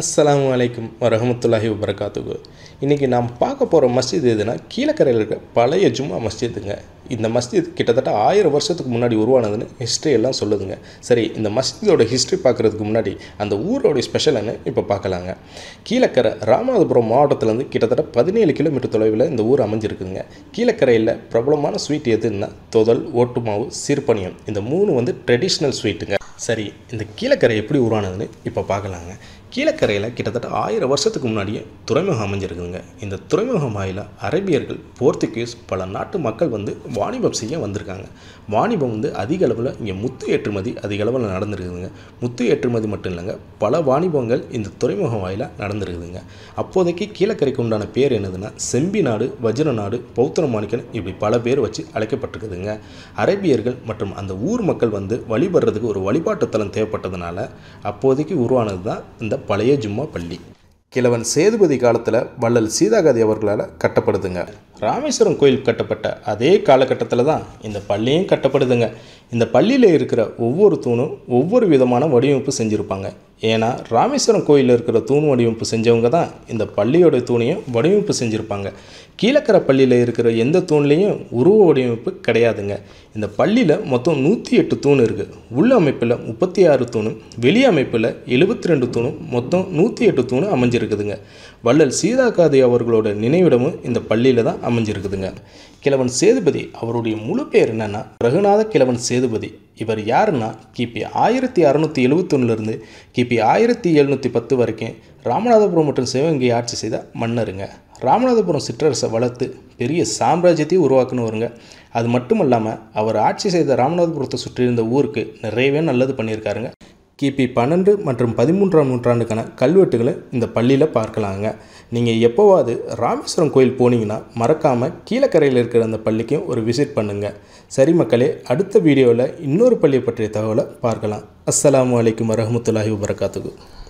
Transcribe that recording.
அஸ்லாம் வலைக்கும் வரமத்துல்லாஹி வபரகாத்துக்கு இன்றைக்கி நாம் பார்க்க போகிற மஸ்ஜித் எதுனா கீழக்கரையில் இருக்கிற பழைய ஜும்மா மஸ்ஜிதுங்க இந்த மஸ்ஜித் கிட்டத்தட்ட ஆயிரம் வருஷத்துக்கு முன்னாடி உருவானதுன்னு ஹிஸ்ட்ரி எல்லாம் சொல்லுதுங்க சரி இந்த மஸ்ஜிதோட ஹிஸ்ட்ரி பார்க்குறதுக்கு முன்னாடி அந்த ஊரோடைய ஸ்பெஷல்னு இப்போ பார்க்கலாங்க கீழக்கரை ராமநாதபுரம் மாவட்டத்திலேருந்து கிட்டத்தட்ட பதினேழு கிலோமீட்டர் தொலைவில் இந்த ஊர் அமைஞ்சிருக்குங்க கீழக்கரையில் பிரபலமான ஸ்வீட் எதுன்னா தொதல் ஓட்டுமாவு சிறுபணியம் இந்த மூணு வந்து ட்ரெடிஷ்னல் ஸ்வீட்டுங்க சரி இந்த கீழக்கரை எப்படி உருவானதுன்னு இப்போ பார்க்கலாங்க கீழக்கரையில் கிட்டத்தட்ட ஆயிரம் வருஷத்துக்கு முன்னாடியே துறைமுகம் அமைஞ்சிருக்குங்க இந்த துறைமுகம் வாயில் அரேபியர்கள் போர்த்துகீஸ் பல நாட்டு மக்கள் வந்து வாணிபம் செய்ய வந்திருக்காங்க வாணிபம் வந்து அதிக அளவில் இங்கே முத்து ஏற்றுமதி அதிக அளவில் நடந்திருக்குதுங்க முத்து ஏற்றுமதி மட்டும் இல்லைங்க பல வாணிபங்கள் இந்த துறைமுகம் வாயில் நடந்திருக்குதுங்க அப்போதைக்கு கீழக்கரைக்கு உண்டான பேர் என்னதுன்னா செம்பி நாடு வஜ்ர நாடு பௌத்தர மாணிக்கன் இப்படி பல பேர் வச்சு அழைக்கப்பட்டிருக்குதுங்க அரேபியர்கள் மற்றும் அந்த ஊர் மக்கள் வந்து வழிபடுறதுக்கு ஒரு வழி வழிபாட்டுத்தலம் தேவைப்பட்டதுனால அப்போதைக்கு உருவானது தான் இந்த பழைய ஜும்மா பள்ளி கிழவன் சேதுபதி காலத்தில் வள்ளல் சீதாகாதி அவர்களால் கட்டப்படுதுங்க ராமேஸ்வரம் கோயில் கட்டப்பட்ட அதே காலகட்டத்தில் தான் இந்த பள்ளியும் கட்டப்படுதுங்க இந்த பள்ளியில் இருக்கிற ஒவ்வொரு தூணும் ஒவ்வொரு விதமான வடிவமைப்பு செஞ்சுருப்பாங்க ஏன்னா ராமேஸ்வரம் கோயிலில் இருக்கிற தூண் வடிவமைப்பு செஞ்சவங்க தான் இந்த பள்ளியோட தூணையும் வடிவமைப்பு செஞ்சுருப்பாங்க கீழக்கரை பள்ளியில் இருக்கிற எந்த தூண்லேயும் உருவ வடிவமைப்பு கிடையாதுங்க இந்த பள்ளியில் மொத்தம் நூற்றி எட்டு தூண் இருக்குது உள்ள அமைப்பில் முப்பத்தி ஆறு தூணும் வெளி அமைப்பில் எழுபத்தி ரெண்டு தூணும் மொத்தம் நூற்றி எட்டு தூணு அமைஞ்சிருக்குதுங்க வள்ளல் சீதாகாதி அவர்களோட நினைவிடமும் இந்த பள்ளியில் தான் அமைஞ்சிருக்குதுங்க கிழவன் சேதுபதி அவருடைய முழு பேர் என்னென்னா ரகுநாத கிழவன் சேதுபதி இவர் யாருன்னா கிபி ஆயிரத்தி அறநூற்றி எழுபத்தொன்னுலேருந்து கிபி ஆயிரத்தி எழுநூற்றி பத்து வரைக்கும் ராமநாதபுரம் மற்றும் சிவகங்கை ஆட்சி செய்த மன்னருங்க ராமநாதபுரம் சிற்றரசை வளர்த்து பெரிய சாம்ராஜ்யத்தையும் வருங்க அது மட்டும் இல்லாமல் அவர் ஆட்சி செய்த ராமநாதபுரத்தை சுற்றியிருந்த ஊருக்கு நிறையவே நல்லது பண்ணியிருக்காருங்க கிபி பன்னெண்டு மற்றும் பதிமூன்றாம் நூற்றாண்டுக்கான கல்வெட்டுகளை இந்த பள்ளியில் பார்க்கலாங்க நீங்கள் எப்போவாது ராமேஸ்வரம் கோயில் போனீங்கன்னா மறக்காமல் கீழக்கரையில் இருக்கிற அந்த பள்ளிக்கும் ஒரு விசிட் பண்ணுங்கள் சரி மக்களே அடுத்த வீடியோவில் இன்னொரு பள்ளியை பற்றிய தகவலை பார்க்கலாம் அஸ்லாம் வலைக்கம் வரமத்துல்லாஹி வரகாத்துக்கு